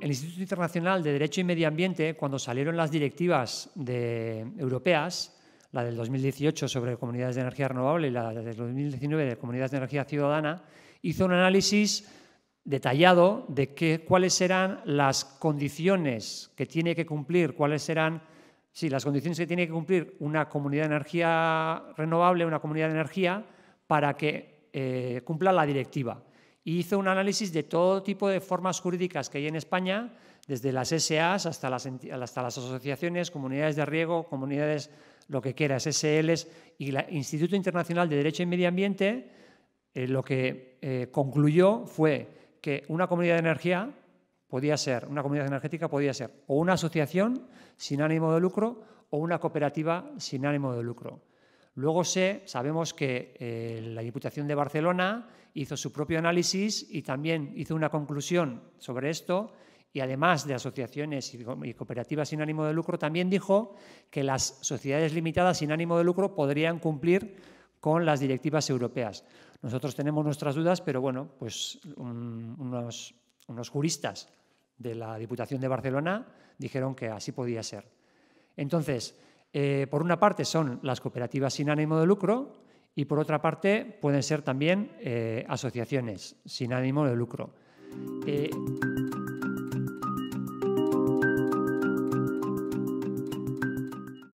El Instituto Internacional de Derecho y Medio Ambiente, cuando salieron las directivas europeas, la del 2018 sobre comunidades de energía renovable y la del 2019 de comunidades de energía ciudadana, hizo un análisis detallado de cuáles serán las condiciones que tiene que cumplir, cuáles serán Sí, las condiciones que tiene que cumplir una comunidad de energía renovable, una comunidad de energía, para que eh, cumpla la directiva. hizo un análisis de todo tipo de formas jurídicas que hay en España, desde las SAs hasta las, hasta las asociaciones, comunidades de riego, comunidades lo que quieras, SLs, y el Instituto Internacional de Derecho y Medio Ambiente eh, lo que eh, concluyó fue que una comunidad de energía podía ser, una comunidad energética podía ser o una asociación sin ánimo de lucro o una cooperativa sin ánimo de lucro. Luego sabemos que eh, la Diputación de Barcelona hizo su propio análisis y también hizo una conclusión sobre esto y además de asociaciones y cooperativas sin ánimo de lucro, también dijo que las sociedades limitadas sin ánimo de lucro podrían cumplir con las directivas europeas. Nosotros tenemos nuestras dudas, pero bueno, pues mm, unos, unos juristas de la Diputación de Barcelona dijeron que así podía ser. Entonces, eh, por una parte son las cooperativas sin ánimo de lucro y por otra parte pueden ser también eh, asociaciones sin ánimo de lucro. Eh,